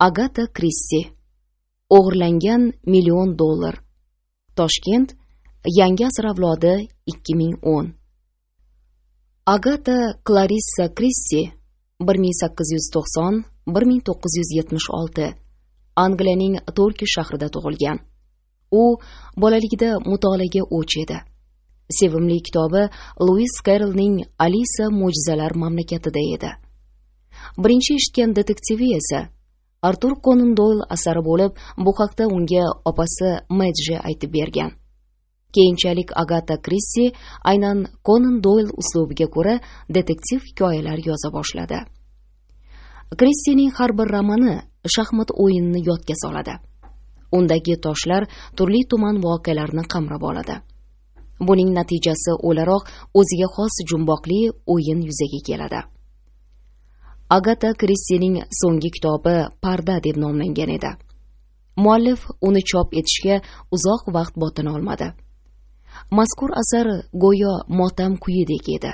agata krissi o'g'irlangan million dollar toshkent yangi asr avlodi 2010 agata klarissa krissi 1890-1976 angliyaning torki shahrida tug'ilgan u bolaligida mutolaaga o'ch edi sevimli kitobi Louis Carrollning alisa mo'jizalar mamlakatida edi birinchi eshitgan detektivi esa artur konan doyl asari bo'lib bu haqda unga opasi meji aytib bergan keyinchalik agata krissi aynan konan doyl uslubiga ko'ra detektiv hikoyalar yoza boshladi krissining har bir romani shaxmat o'yinini yodga soladi undagi toshlar turli tuman voqealarni qamrab oladi buning natijasi o'laroq o'ziga xos jumboqli o'yin yuzaga keladi agata kristining so'nggi kitobi parda deb nomlangan edi muallif uni chop etishga uzoq vaqt botina olmadi mazkur asar go'yo motam kuyidek edi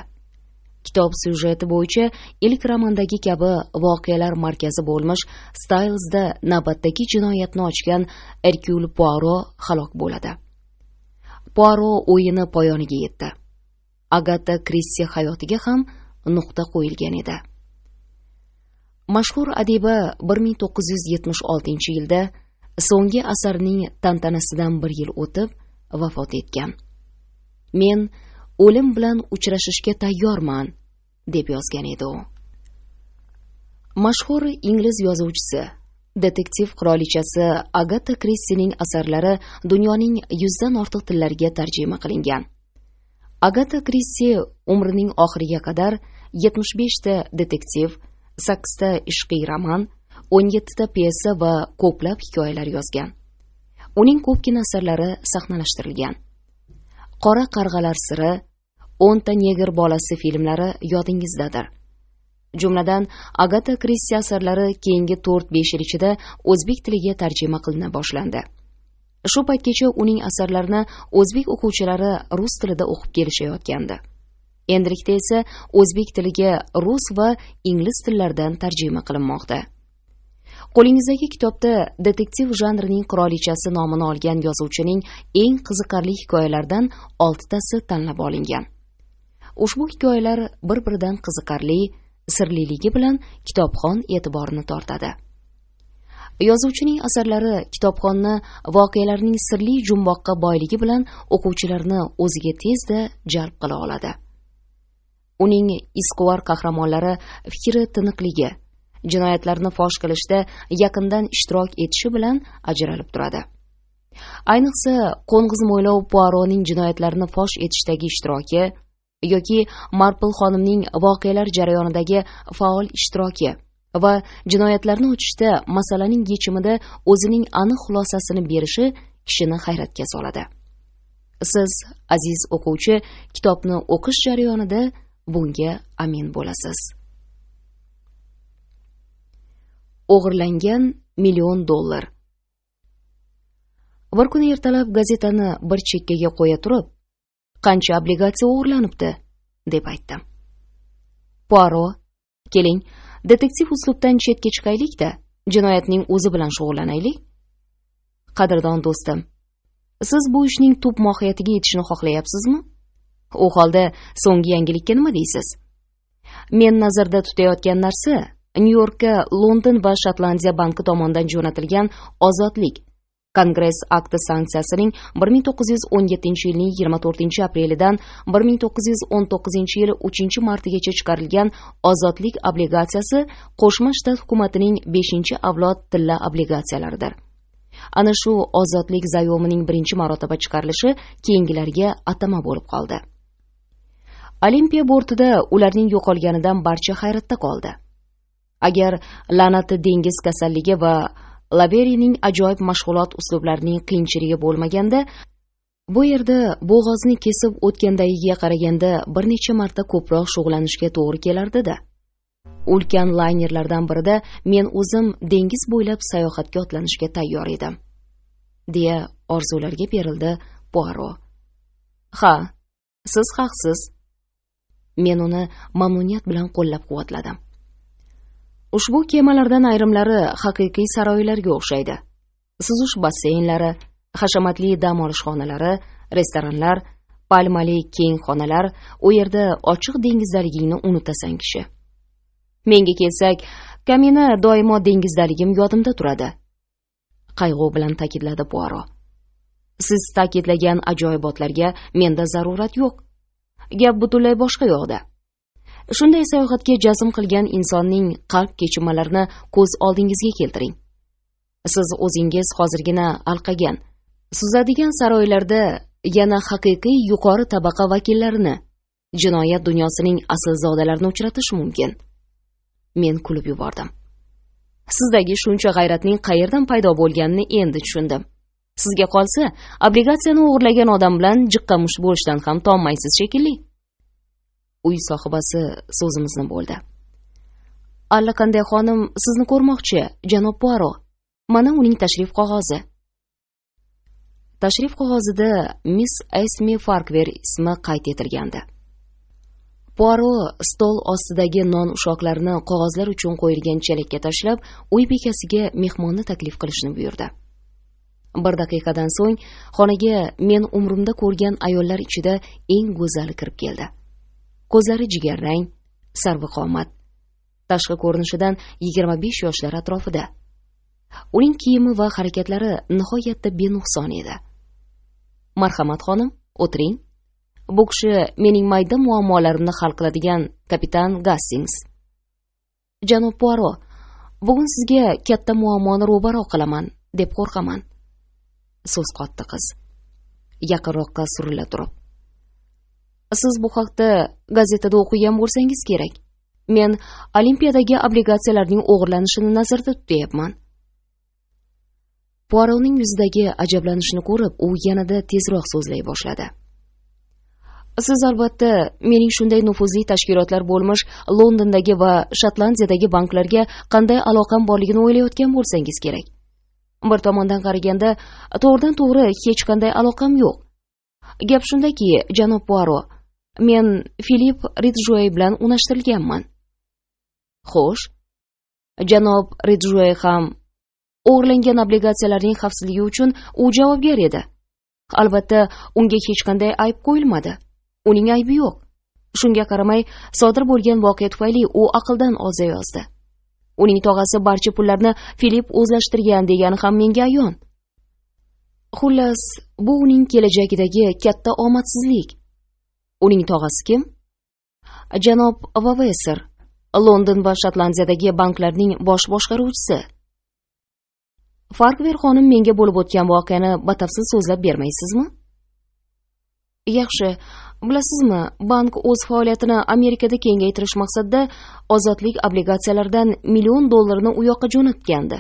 kitob syujeti bo'yicha ilk romandagi kabi voqealar markazi bo'lmish Stylesda navbatdagi jinoyatni ochgan Hercule puaro halok bo'ladi puaro o'yini poyoniga yetdi agata kristi hayotiga ham nuqta qo'yilgan edi mashhur adiba 1976 yilda so'nggi asarining tantanasidan bir yil o'tib vafot etgan men o'lim bilan uchrashishga tayyorman deb yozgan edi u mashhur ingliz yozuvchisi detektiv qirolichasi agata kristining asarlari dunyoning yuzdan ortiq tillariga tarjima qilingan agata kristi umrining oxiriga qadar 75 ta detektiv sakkizta ishqiy roman o'n yettita pyesa va ko'plab hikoyalar yozgan uning ko'pgina asarlari sahnalashtirilgan qora qarg'alar siri o'nta negr bolasi filmlari yodingizdadir jumladan agata kristi asarlari keyingi to'rt besh yil ichida o'zbek tiliga tarjima qilina boshlandi shu paytgacha uning asarlarini o'zbek o'quvchilari rus tilida o'qib kelishayotgandi endilikda esa o'zbek tiliga rus va ingliz tillaridan tarjima qilinmoqda qo'lingizdagi kitobda detektiv janrining qirolichasi nomini olgan yozuvchining eng qiziqarli hikoyalaridan oltitasi tanlab olingan ushbu hikoyalar bir biridan qiziqarli sirliligi bilan kitobxon e'tiborini tortadi yozuvchining asarlari kitobxonni voqealarning sirli jumboqqa boyligi bilan o'quvchilarni o'ziga tezda jalb qila oladi uning iskvar qahramonlari fikri tiniqligi jinoyatlarni fosh qilishda yaqindan ishtirok etishi bilan ajralib turadi ayniqsa qo'ng'iz mo'ylov puaroning jinoyatlarini fosh etishdagi ishtiroki yoki marpl xonimning voqealar jarayonidagi faol ishtiroki va jinoyatlarni ochishda masalaning yechimida o'zining aniq xulosasini berishi kishini hayratga soladi siz aziz o'quvchi kitobni o'qish jarayonida bunga amin bo'lasiz o'g'irlangan million dollar bir kuni ertalab gazetani bir chekkaga qo'ya turib qancha obligatsiya o'g'irlanibdi deb aytdim puaro keling detektiv uslubdan chetga chiqaylikda jinoyatning o'zi bilan shug'ullanaylik qadrdon do'stim siz bu ishning tub mohiyatiga yetishni xohlayapsizmi u holda so'nggi yangilikka nima deysiz men nazarda tutayotgan narsa nyu yorkka london va shotlandiya banki tomonidan jo'natilgan ozodlik kongress akti sanksiyasining 1917 yilning 24 aprelidan 1919 yil 3 martigacha chiqarilgan ozodlik obligatsiyasi qo'shma shtat hukumatining 5 avlod tilla obligatsiyalaridir ana shu ozodlik zayomining birinchi marotaba chiqarilishi keyingilarga atama bo'lib qoldi olimpiya bortida ularning yo'qolganidan barcha hayratda qoldi agar la'nati dengiz kasalligi va laberining ajoyib mashg'ulot uslublarining qiyinchiligi bo'lmaganda bu yerda bo'g'ozni kesib o'tgandagiga qaraganda bir necha marta ko'proq shug'ullanishga to'g'ri kelardida ulkan laynerlardan birida men o'zim dengiz bo'ylab sayohatga otlanishga tayyor edim deya orzularga berildi puaro ha siz haqsiz men uni mamnuniyat bilan qo'llab quvvatladim ushbu kemalardan ayrimlari haqiqiy saroylarga o'xshaydi suzish basseynlari hashamatli dam olish xonalari restoranlar palmali keng xonalar u yerda ochiq dengizdaligingni unutasan kishi menga kelsak kamina doimo dengizdaligim yodimda turadi qayg'u bilan ta'kidladi puaro siz ta'kidlagan ajoyibotlarga menda zarurat yo'q gap butunlay boshqa yoqda shunday sayohatga jazm qilgan insonning qalb kechinmalarini ko'z oldingizga keltiring siz o'zingiz hozirgina alqagan suzadigan saroylarda yana haqiqiy yuqori tabaqa vakillarini jinoyat dunyosining aslzodalarini uchratish mumkin men kulib yubordim sizdagi shuncha g'ayratning qayerdan paydo bo'lganini endi tushundim sizga qolsa obligatsiyani o'g'irlagan odam bilan jiqqa mush bo'lishdan ham tonmaysiz shekilli uy sohibasi so'zimizni bo'ldi allaqanday xonim sizni ko'rmoqchi janob puaro mana uning tashrif qog'ozi tashrif qog'ozida miss esmi farkver ismi qayd etilgandi puaro stol ostidagi non ushoqlarini qog'ozlar uchun qo'yilgan chelakka tashlab uy bekasiga mehmonni taklif qilishni buyurdi bir daqiqadan so'ng xonaga men umrimda ko'rgan ayollar ichida eng go'zali kirib keldi ko'zlari jigarrang sarviqomat tashqi ko'rinishidan yigirma besh yoshlar atrofida uning kiyimi va harakatlari nihoyatda benuqson edi marhamat xonim o'tiring bu kishi mening mayda muammolarimni hal qiladigan kapitan gassings janob puaro bugun sizga katta muammoni ro'baro qilaman deb qo'rqaman so'z qotdi qiz yaqinroqqa surila turib siz bu haqda gazetada o'qigan bo'lsangiz kerak men olimpiadagi obligatsiyalarning o'g'irlanishini nazarda tutyapman puaroning yuzidagi ajablanishni ko'rib u yanada tezroq so'zlay boshladi siz albatta mening shunday nufuzli tashkilotlar bo'lmish londondagi va shotlandiyadagi banklarga qanday aloqam borligini o'ylayotgan bo'lsangiz kerak bir tomondan qaraganda to'g'ridan to'g'ri hech qanday aloqam yo'q gap shundaki janob puaro men filip ridjue bilan unashtirilganman xo'sh janob ridjue ham o'g'irlangan obligatsiyalarning xavfsizligi uchun u javobgar edi albatta unga hech qanday ayb qo'yilmadi uning aybi yo'q shunga qaramay sodir bo'lgan voqea tufayli u aqldan ozayozdi uning tog'asi barcha pullarni filip o'zlashtirgan degani ham menga ayon xullas bu uning kelajagidagi katta omadsizlik uning tog'asi kim janob vavesser london va shotlandiyadagi banklarning bosh boshqaruvchisi farkver xonim menga bo'lib o'tgan voqeani batafsil so'zlab bermaysizmi yaxshi bilasizmi bank o'z faoliyatini amerikada kengaytirish maqsadida ozodlik obligatsiyalaridan million dollarni u yoqqa jo'natgandi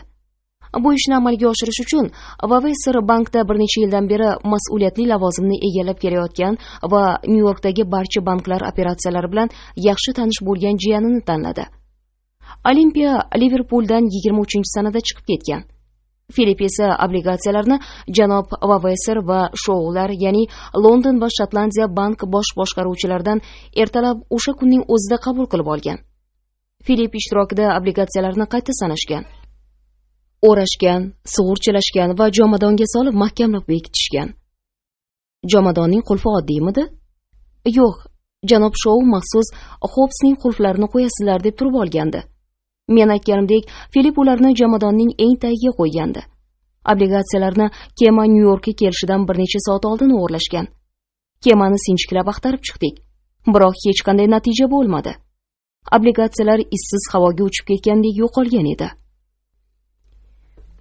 bu ishni amalga oshirish uchun vavsr bankda bir necha yildan beri mas'uliyatli lavozimni egallab kelayotgan va nyu yorkdagi barcha banklar operatsiyalari bilan yaxshi tanish bo'lgan jiyanini tanladi olimpiya liverpuldan yigirma uchinchi sanada chiqib ketgan filip esa obligatsiyalarni janob vavesser va shoular ya'ni london va shotlandiya bank bosh boshqaruvchilaridan ertalab o'sha kunning o'zida qabul qilib olgan filipp ishtirokida obligatsiyalarni qayta sanashgan o'rashgan sug'urchalashgan va jomadonga solib mahkamroq bekitishgan jomadonning qulfi oddiymidi yo'q janob shou maxsus xobsning qulflarini qo'yasizlar deb turib olgandi men aytganimdek filip ularni jomadonning eng tagiga qo'ygandi obligatsiyalarni kema nyu yorkka kelishidan bir necha soat oldin o'g'irlashgan kemani sinchiklab axtarib chiqdik biroq hech qanday natija bo'lmadi obligatsiyalar issiz havoga uchib ketgandek yo'qolgan edi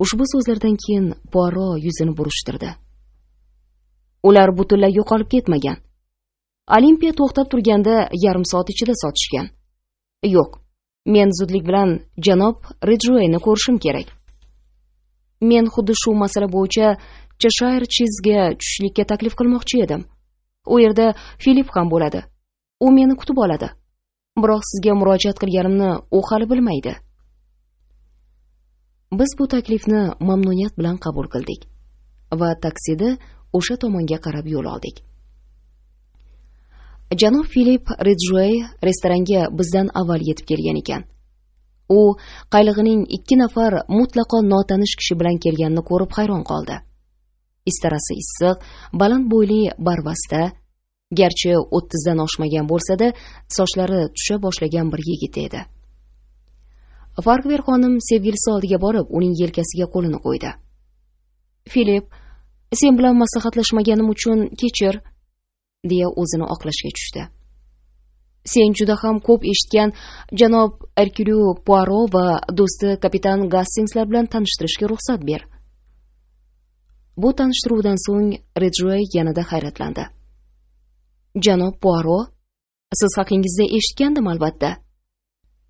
ushbu so'zlardan keyin puaro yuzini burishtirdi ular butunlay yo'qolib ketmagan olimpiya to'xtab turganda yarim soat ichida sotishgan yo'q men zudlik bilan janob Ridgewayni ko'rishim kerak men xuddi shu masala bo'yicha cheshayr chizga tushishlikka taklif qilmoqchi edim u yerda filip ham bo'ladi u meni kutib oladi biroq sizga murojaat qilganimni u hali bilmaydi biz bu taklifni mamnuniyat bilan qabul qildik va taksida o'sha tomonga qarab yo'l oldik janob filip redjuey restoranga bizdan avval yetib kelgan ekan u qaylig'ining ikki nafar mutlaqo notanish kishi bilan kelganini ko'rib hayron qoldi istarasi issiq baland bo'yli barvasta garchi o'ttizdan oshmagan bo'lsa-da, sochlari tusha boshlagan bir yigit edi farkver xonim sevgilisi oldiga borib uning yelkasiga qo'lini qo'ydi filip sen bilan maslahatlashmaganim uchun kechir deya o'zini oqlashga tushdi sen juda ham ko'p eshitgan janob erkyulyu puaro va do'sti kapitan gastingslar bilan tanishtirishga ruxsat ber bu tanishtiruvdan so'ng rejoy yanada hayratlandi janob puaro siz haqingizda eshitgandim albatta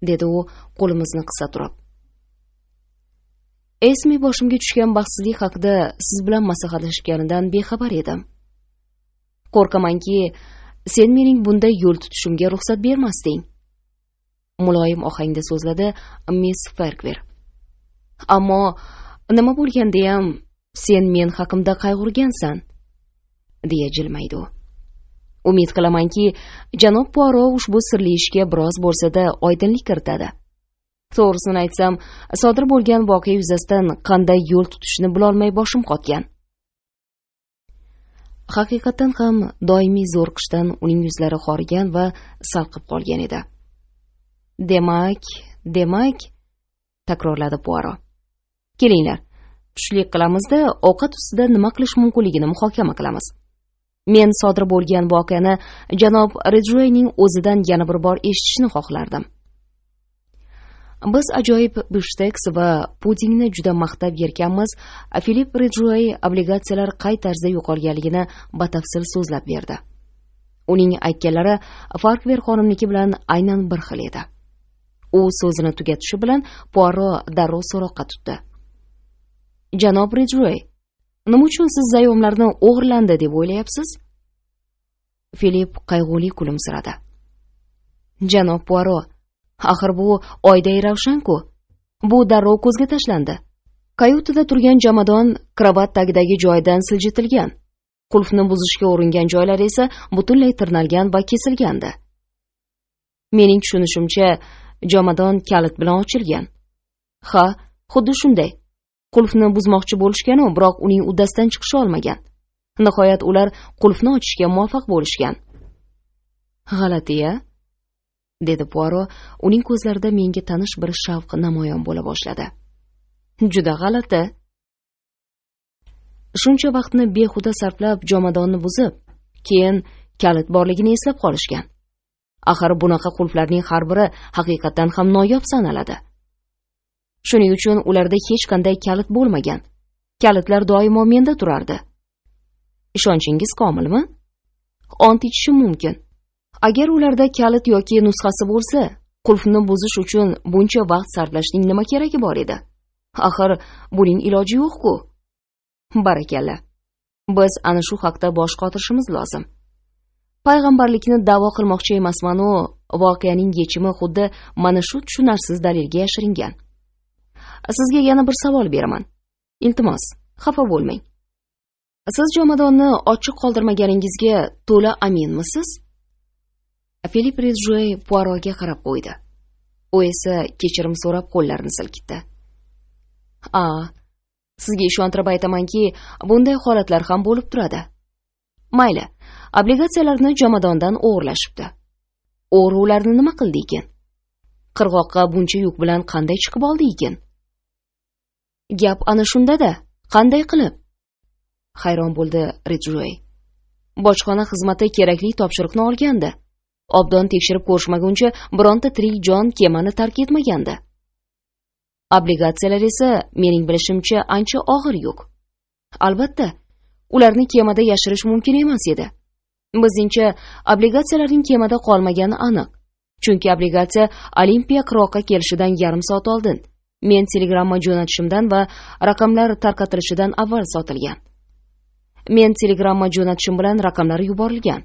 dedi u qo'limizni qisa turib esmi boshimga tushgan baxtsizlik haqida siz bilan maslahatlashganidan bexabar edim qo'rqamanki sen mening bunday yo'l tutishimga ruxsat bermasding muloyim ohangda so'zladi miss ferkver ammo nima bo'lgandayam sen men haqimda qayg'urgansan deya jilmaydi u umid qilamanki janob puaro ushbu sirli ishga biroz bo'lsa-da oydinlik kiritadi to'g'risini aytsam sodir bo'lgan voqea yuzasidan qanday yo'l tutishni bilolmay boshim qotgan haqiqatdan ham doimiy zo'riqishdan uning yuzlari qorigan va salqib qolgan edi demak demak takrorladi puaro kelinglar tushlik qilamizda ovqat ustida nima qilish mumkinligini muhokama qilamiz men sodir bo'lgan voqeani janob rejuening o'zidan yana bir bor eshitishni xohlardim biz ajoyib bifshteks va pudingni juda maqtab yerkanmiz filip rejuai obligatsiyalar qay tarzda yo'qolganligini batafsil so'zlab berdi uning aytganlari farkver xonimniki bilan aynan bir xil edi u so'zini tugatishi bilan puaro darrov so'roqqa tutdi janob rejuai nima uchun siz zayomlarni o'g'irlandi deb o'ylayapsiz filip qayg'uli kulimsiradi janob puaro axir bu oyday ravshanku bu darrov ko'zga tashlandi kayutada turgan jomadon krovat tagidagi joyidan siljitilgan qulfni buzishga uringan joylar esa butunlay tirnalgan va kesilgandi mening tushunishimcha jomadon kalit bilan ochilgan ha xuddi shunday qulfni buzmoqchi bo'lishganu biroq uning uddasidan chiqisha olmagan nihoyat ular qulfni ochishga muvaffaq bo'lishgan g'alati ya dedi puaro uning ko'zlarida menga tanish bir shavq namoyon bo'la boshladi juda g'alati shuncha vaqtni behuda sarflab jomadonni buzib keyin kalit borligini eslab qolishgan axir bunaqa qulflarning har biri haqiqatdan ham noyob sanaladi shuning uchun ularda hech qanday kalit bo'lmagan kalitlar doimo menda turardi ishonchingiz komilmi ont ichishim mumkin agar ularda kalit yoki nusxasi bo'lsa qulfni buzish uchun buncha vaqt sarflashning nima keragi bor edi axir buning iloji yo'q-ku barakalla biz ana shu haqda bosh qotirishimiz lozim payg'ambarlikni da'vo qilmoqchi emasmanu voqeaning yechimi xuddi mana shu tushunarsiz dalilga yashiringan sizga yana bir savol beraman iltimos xafa bo'lmang siz jomadonni ochiq qoldirmaganingizga to'la aminmisiz Filip Rizjoy Puaroga qarab qo'ydi. U esa kechirim so'rab qo'llarini silkitdi. "A, sizga ishontirib aytamanki, bunday holatlar ham bo'lib turadi. Mayli, obligatsiyalarni jomadondan o'g'irlashibdi. O'g'rilarni nima qildi ekan? Qirg'oqqa buncha yuk bilan qanday chiqib oldi ekan?" Gap ana shunda-da, qanday qilib? Hayron bo'ldi Rizjoy. Bojxona xizmati kerakli topshiriqni olgandi. obdon tekshirib ko'rishmaguncha bironta tirik jon kemani tark etmagandi obligatsiyalar esa mening bilishimcha ancha og'ir yuk albatta ularni kemada yashirish mumkin emas edi bizningcha obligatsiyalarning kemada qolmagani aniq chunki obligatsiya olimpiya qiroqqa kelishidan yarim soat oldin men telegramma jo'natishimdan va raqamlar tarqatilishidan avval sotilgan men telegramma jo'natishim bilan raqamlar yuborilgan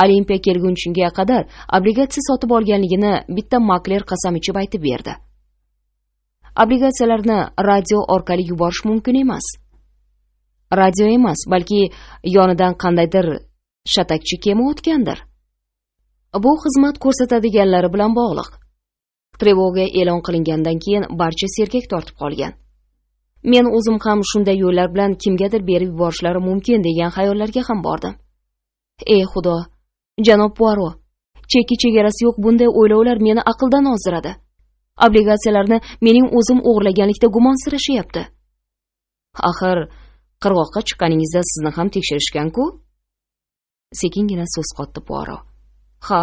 olimpiya kelgunga qadar obligatsiya sotib olganligini bitta makler qasam ichib aytib berdi obligatsiyalarni radio orqali yuborish mumkin emas radio emas balki yonidan qandaydir shatakchi kema o'tgandir bu xizmat ko'rsatadiganlari bilan bog'liq trevoga e'lon qilingandan keyin barcha sergak tortib qolgan men o'zim ham shunday yo'llar bilan kimgadir berib yuborishlari mumkin degan xayollarga ham bordim ey xudo janob puaro chekki chegarasi yo'q bunday o'ylovlar meni aqldan ozdiradi obligatsiyalarni mening o'zim o'g'irlaganlikda gumonsirashyapti axir qirg'oqqa chiqqaningizda sizni ham tekshirishgan-ku? sekingina so'z qotdi puaro ha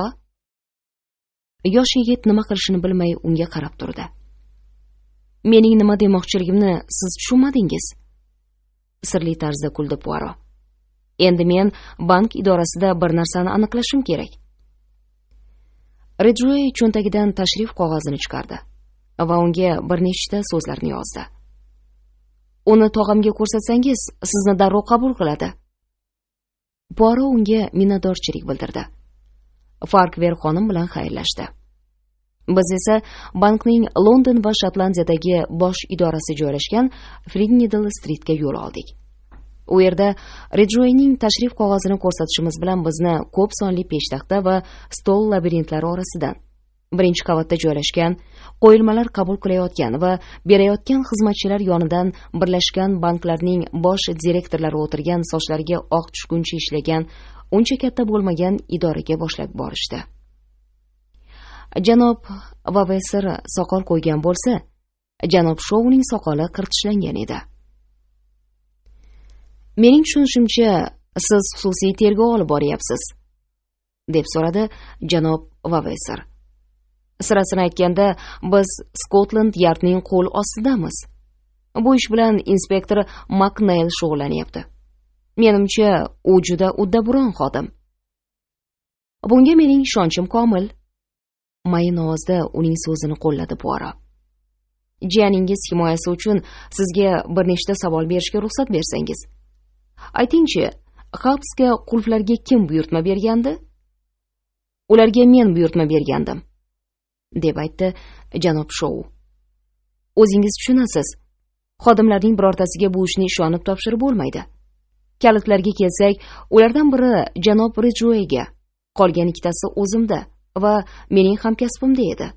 yosh yigit nima qilishini bilmay unga qarab turdi mening nima demoqchiligimni siz tushunmadingiz sirli tarzda kuldi puaro endi men bank idorasida bir narsani aniqlashim kerak rejuey cho'ntagidan tashrif qog'ozini chiqardi va unga bir nechta so'zlarni yozdi uni tog'amga ko'rsatsangiz sizni darrov qabul qiladi Bora unga minnatdorchilik bildirdi farkver xonim bilan xayrlashdi biz esa bankning london va shotlandiyadagi bosh idorasi joylashgan frinnidl stritga yo'l oldik u yerda rejoyning tashrif qog'ozini ko'rsatishimiz bilan bizni ko'p sonli peshtaxta va stol labirintlari orasidan birinchi qavatda joylashgan qo'yilmalar qabul qilayotgan va berayotgan xizmatchilar yonidan birlashgan banklarning bosh direktorlari o'tirgan sochlariga oq tushguncha ishlagan uncha katta bo'lmagan idoraga boshlab borishdi janob vavesr soqol qo'ygan bo'lsa janob shouning soqoli qirtishlangan edi mening tushunishimcha siz xususiy tergov olib boryapsiz deb so'radi janob vavesar sirasini aytganda biz skotland yardning qo'l ostidamiz bu ish bilan inspektor maknayl shug'ullanyapti menimcha u juda uddaburon xodim bunga mening ishonchim komil mayin ovozda uning so'zini qo'lladi puaro jiyaningiz himoyasi uchun sizga bir nechta savol berishga ruxsat bersangiz aytingchi xalpsga qulflarga kim buyurtma bergandi ularga men buyurtma bergandim deb aytdi janob shou o'zingiz tushunasiz xodimlarning birortasiga bu ishni ishonib topshirib bo'lmaydi kalitlarga kelsak ulardan biri janob rejuega qolgan ikkitasi o'zimda va mening hamkasbimda edi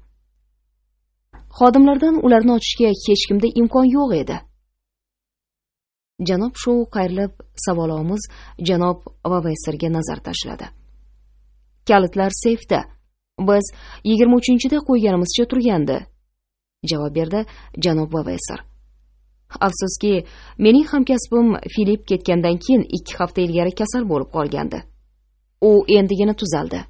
xodimlardan ularni ochishga hech kimda imkon yo'q edi janob shu qayrilib savolomuz janob vavayserga nazar tashladi kalitlar seyfda biz yigirma uchinchida qo'yganimizcha turgandi javob berdi janob vavayser afsuski mening hamkasbim filip ketgandan keyin ikki hafta ilgari kasal bo'lib qolgandi u endigina tuzaldi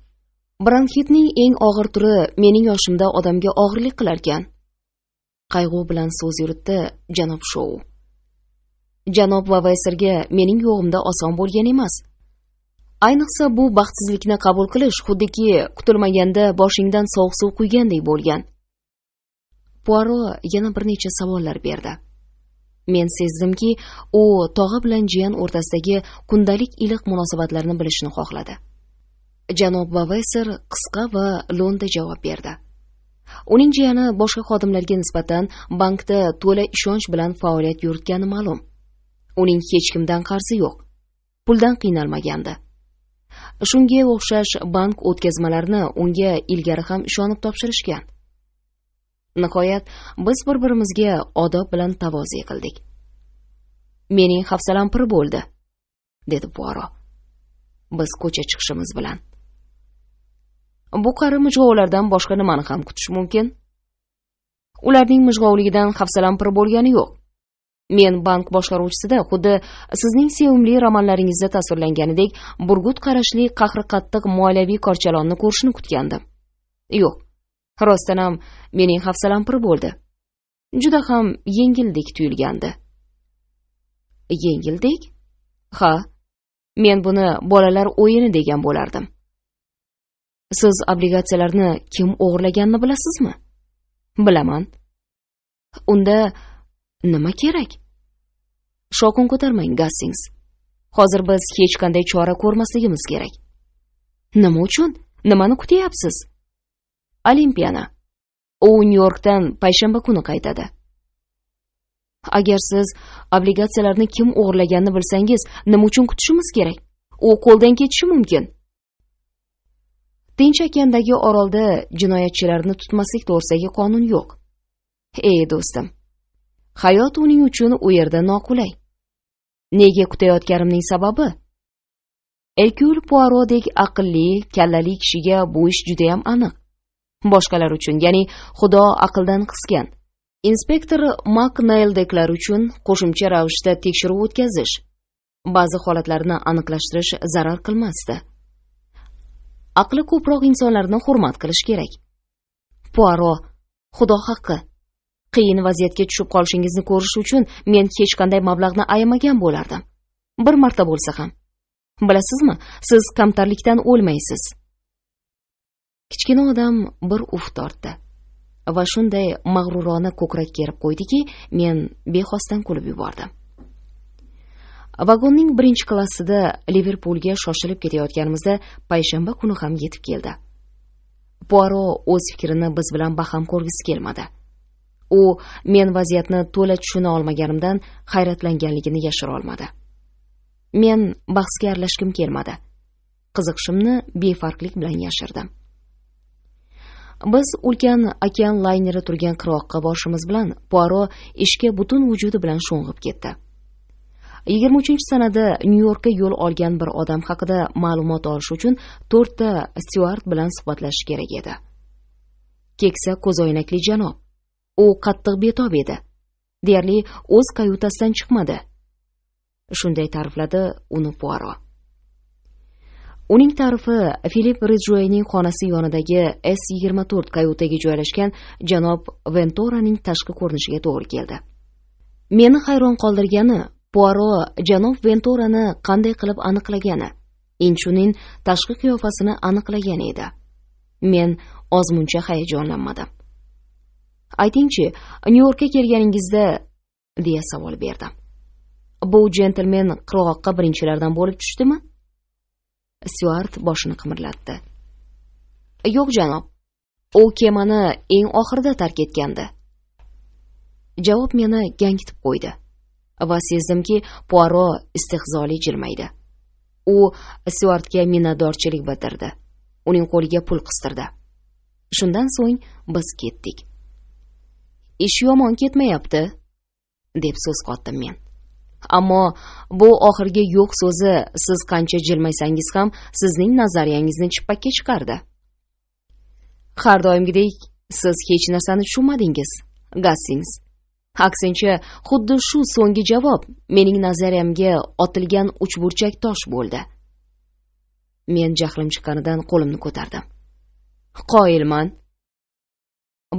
bronxitning eng og'ir turi mening yoshimda odamga og'irlik qilarkan qayg'u bilan so'z yuritdi janob shou janob vavaysirga mening yo'g'imda oson bo'lgan emas ayniqsa bu baxtsizlikni qabul qilish xuddiki kutilmaganda boshingdan sovuq suv quygandek bo'lgan puaro yana bir necha savollar berdi men sezdimki u tog'a bilan jiyan o'rtasidagi kundalik iliq munosabatlarni bilishni xohladi janob vavaysir qisqa va lo'nda javob berdi uning jiyani boshqa xodimlarga nisbatan bankda to'la ishonch bilan faoliyat yuritgani ma'lum uning hech kimdan qarzi yo'q puldan qiynalmagandi shunga o'xshash bank o'tkazmalarini unga ilgari ham ishonib topshirishgan nihoyat biz bir birimizga odob bilan tavoze qildik mening hafsalam pir bo'ldi dedi puaro biz ko'cha chiqishimiz bilan bu qari mijg'ovlardan boshqa nimani ham kutish mumkin ularning mijg'ovligidan hafsalam pir bo'lgani yo'q men bank boshqaruvchisida xuddi sizning sevimli romanlaringizda tasvirlanganidek burgut qarashli qahri qattiq moliyaviy korchalonni ko'rishni kutgandim yo'q rostdan ham mening hafsalam pir bo'ldi juda ham yengildek tuyulgandi yengildek ha men buni bolalar o'yini degan bo'lardim siz obligatsiyalarni kim o'g'irlaganini bilasizmi bilaman unda nima kerak shovqin ko'tarmang gassings hozir biz hech qanday chora ko'rmasligimiz kerak nima uchun nimani kutyapsiz olimpiyani u nyu yorkdan payshanba kuni qaytadi agar siz obligatsiyalarni kim o'g'irlaganini bilsangiz nima uchun kutishimiz kerak u qo'ldan ketishi mumkin tinch okeandagi orolda jinoyatchilarni tutmaslik to'g'risidagi qonun yo'q ey do'stim hayot uning uchun u yerda noqulay nega kutayotganimning sababi ekyul puarodek aqlli kallali kishiga bu ish judayam aniq boshqalar uchun ya'ni xudo aqldan qisgan inspektor maknaildeklar uchun qo'shimcha ravishda tekshiruv o'tkazish ba'zi holatlarni aniqlashtirish zarar qilmasdi aqli ko'proq insonlarni hurmat qilish kerak puaro xudo haqqi qiyin vaziyatga tushib qolishingizni ko'rish uchun men hech qanday mablag'ni ayamagan bo'lardim bir marta bo'lsa ham bilasizmi siz kamtarlikdan o'lmaysiz kichkina odam bir uf tortdi va shunday mag'rurona ko'krak kerib qo'ydiki men bexosdan kulib yubordim vagonning birinchi klassida liverpulga shoshilib ketayotganimizda payshanba kuni ham yetib keldi puaro o'z fikrini biz bilan baham ko'rgisi kelmadi u men vaziyatni to'la tushuna olmaganimdan hayratlanganligini yashira olmadi men bahsga aralashgim kelmadi qiziqishimni befarqlik bilan yashirdim biz ulkan okean layneri turgan qirg'oqqa borishimiz bilan puaro ishga butun vujudi bilan sho'ng'ib ketdi yigirma uchinchi sanada nyu yorkka yo'l olgan bir odam haqida ma'lumot olish uchun to'rtta styuart bilan suhbatlashish kerak edi keksa ko'zoynakli janob u qattiq betob edi deyarli o'z kayutasidan chiqmadi shunday ta'rifladi uni puaro uning ta'rifi filip rejoyning xonasi yonidagi s yigirma to'rt kayutaga joylashgan janob ventoraning tashqi ko'rinishiga to'g'ri keldi meni hayron qoldirgani puaro janob ventorani qanday qilib aniqlagani inchunin tashqi qiyofasini aniqlagani edi men ozmuncha hayajonlanmadim ayting chi nyu yorkka kelganingizda deya savol berdi bu jentlmen qirg'oqqa birinchilardan bo'lib tushdimi styuart boshini qimirlatdi yo'q janob u kemani eng oxirida tark etgandi javob meni gangitib qo'ydi va sezdimki puaro istehzoli jilmaydi u styuartga minnatdorchilik bildirdi uning qo'liga pul qistirdi shundan so'ng biz ketdik ish yomon ketmayapti deb so'z qotdim men ammo bu oxirgi yo'q so'zi siz qancha jilmaysangiz ham sizning nazariyangizni chippakka chiqardi har doimgidek siz hech narsani tushunmadingiz gassings aksincha xuddi shu so'nggi javob mening nazariyamga otilgan uchburchak tosh bo'ldi men jahlim chiqqanidan qo'limni ko'tardim qoyilman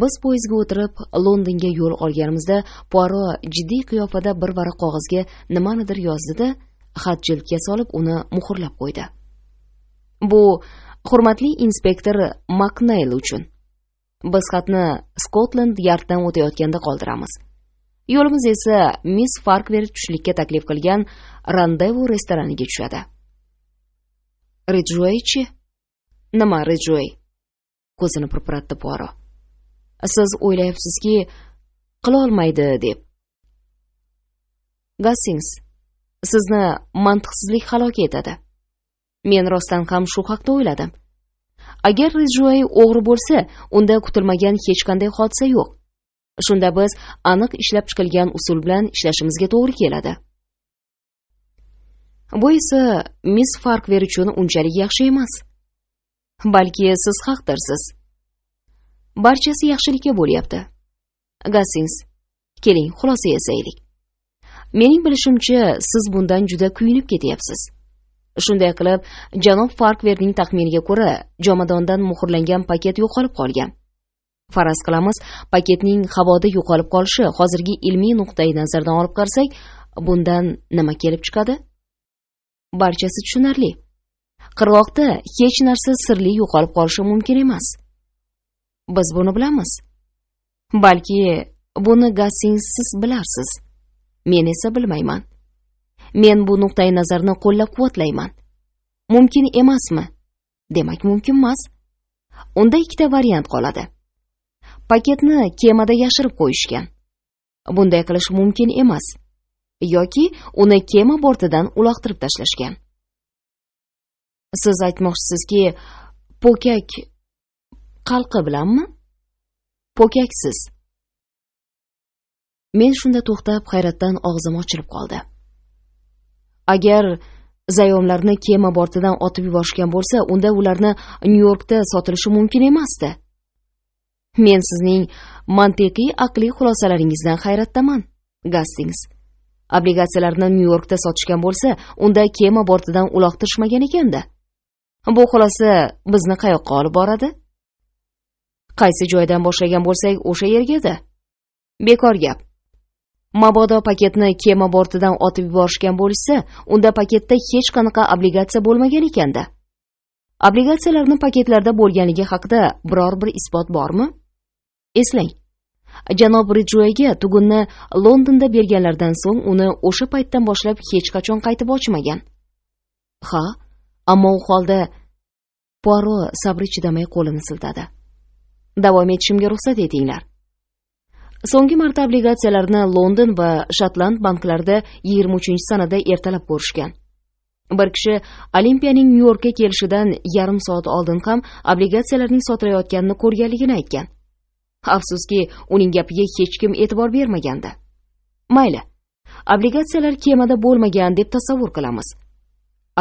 biz poyezdga o'tirib londonga yo'l olganimizda puaro jiddiy qiyofada bir varaq qog'ozga nimanidir yozdi da xat jildga solib uni muhrlab qo'ydi bu hurmatli inspektor maknayl uchun biz xatni skotland yarddan o'tayotganda qoldiramiz yo'limiz esa miss farkver tushlikka taklif qilgan randevu restoraniga tushadi rejuaychi nima rejuay ko'zini pirpiratdi poro siz o'ylayapsizki qilolmaydi deb gassings sizni mantiqsizlik halok etadi men rostdan ham shu haqda o'yladim agar rejuai o'g'ri bo'lsa unda kutilmagan hech qanday hodisa yo'q shunda biz aniq ishlab chiqilgan usul bilan ishlashimizga to'g'ri keladi bu esa miss farkver uchun unchalik yaxshi emas balki siz haqdirsiz barchasi yaxshilikka bo'lyapti gasins keling xulosa yasaylik mening bilishimcha siz bundan juda kuyinib ketyapsiz shunday qilib janob farkverning taxminiga ko'ra jomadondan muhrlangan paket yo'qolib qolgan faraz qilamiz paketning havoda yo'qolib qolishi hozirgi ilmiy nuqtai nazardan olib qarasak bundan nima kelib chiqadi barchasi tushunarli qirg'oqda hech narsa sirli yo'qolib qolishi mumkin emas Biz buni bilamiz. Balki buni Gassinsiz bilarsiz. Men esa bilmayman. Men bu nuqtai nazarni qo'llab-quvvatlayman. Mumkin emasmi? Demak, mumkin emas. Unda ikkita variant qoladi. Paketni kemada yashirib qo'yishgan. Bunday qilish mumkin emas. yoki uni kema bortidan uloqtirib tashlashgan siz aytmoqchisizki po'kak qalqi bilanmi pokaksiz men shunda to'xtab hayratdan og'zim ochilib qoldi agar zayomlarni kema bortidan otib yuborishgan bo'lsa unda ularni nyu yorkda sotilishi mumkin emasdi men sizning mantiqiy aqliy xulosalaringizdan hayratdaman gastings obligatsiyalarni nyu yorkda sotishgan bo'lsa unda kema bortidan uloqtirishmagan ekanda bu xulosa bizni qayoqqa olib boradi qaysi joydan boshlagan bo'lsak o'sha yergada bekor gap mabodo paketni kema bortidan otib yuborishgan bo'lishsa unda paketda hech qanaqa obligatsiya bo'lmagan ekanda obligatsiyalarni paketlarda bo'lganligi haqida biror bir isbot bormi eslang janob rijuaga tugunni londonda berganlaridan so'ng uni o'sha paytdan boshlab hech qachon qaytib ochmagan ha ammo u holda puaro sabri chidamay qo'lini siltadi davom etishimga ruxsat etinglar so'nggi marta obligatsiyalarni london va shotland banklarida yigirma uchinchi sanada ertalab ko'rishgan bir kishi olimpiyaning nyu yorkka kelishidan yarim soat oldin ham obligatsiyalarning sotilayotganini ko'rganligini aytgan afsuski uning gapiga hech kim e'tibor bermagandi mayli obligatsiyalar kemada bo'lmagan deb tasavvur qilamiz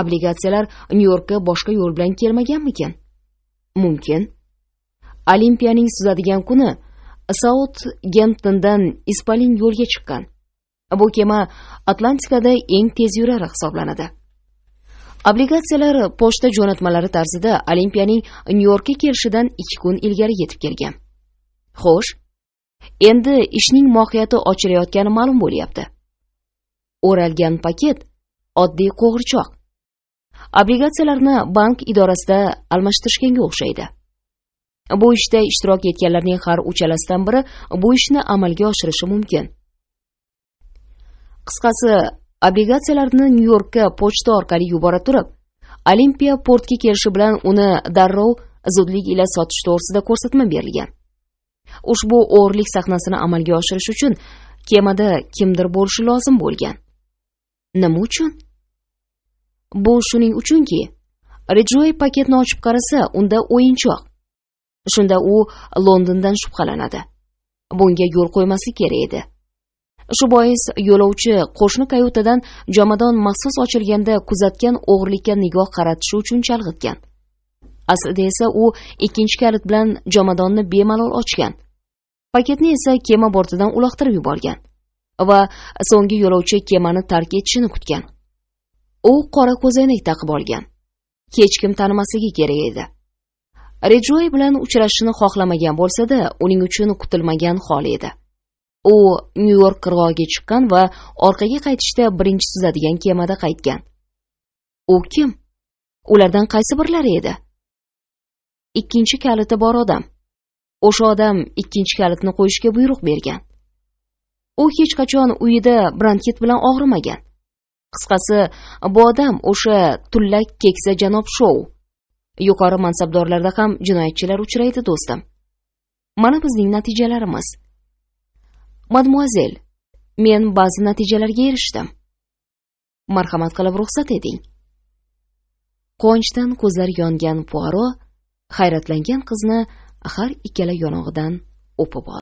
obligatsiyalar nyu yorkka boshqa yo'l bilan kelmaganmikin mumkin olimpiyaning suzadigan kuni saut gemptondan ispalin yo'lga chiqqan bu kema atlantikada eng tez yurari hisoblanadi obligatsiyalar pochta jo'natmalari tarzida olimpiyaning nyu yorkka kelishidan ikki kun ilgari yetib kelgan xo'sh endi ishning mohiyati ochilayotgani ma'lum bo'lyapti o'ralgan paket oddiy qo'g'irchoq obligatsiyalarni bank idorasida almashtirishganga o'xshaydi bu ishda ishtirok etganlarning har uchalasidan biri bu ishni amalga oshirishi mumkin qisqasi obligatsiyalarni nyu yorkka pochta orqali yubora turib olimpiya portga kelishi bilan uni darrov zudlik ila sotish to'g'risida ko'rsatma berilgan ushbu o'g'irlik sahnasini amalga oshirish uchun kemada kimdir bo'lishi lozim bo'lgan nima uchun bu shuning uchunki rejoy paketni ochib qarasa unda o'yinchoq shunda u londondan shubhalanadi bunga yo'l qo'ymaslik kerak edi shu bois yo'lovchi qo'shni kayutadan jomadon maxsus ochilganda kuzatgan o'g'irlikka nigoh qaratishi uchun chalg'itgan aslida esa u ikkinchi kalit bilan jomadonni bemalol ochgan paketni esa kema bortidan uloqtirib yuborgan va so'nggi yo'lovchi kemani tark etishini kutgan u qora ko'zoynak taqib olgan hech kim tanimasligi kerak edi rejoy bilan uchrashishni xohlamagan bo'lsa-da, uning uchun kutilmagan hol edi u nyu york qirg'og'iga chiqqan va orqaga qaytishda birinchi suzadigan kemada qaytgan u kim ulardan qaysi birlari edi ikkinchi kaliti bor odam o'sha odam ikkinchi kalitni qo'yishga buyruq bergan u hech qachon uyida bronkit bilan og'rimagan qisqasi bu odam o'sha tullak keksa janob shou yuqori mansabdorlarda ham jinoyatchilar uchraydi do'stim mana bizning natijalarimiz madmuazel men ba'zi natijalarga erishdim marhamat qilib ruxsat eting quvonchdan ko'zlari yongan puaro hayratlangan qizni har ikkala yonog'idan o'pib oldi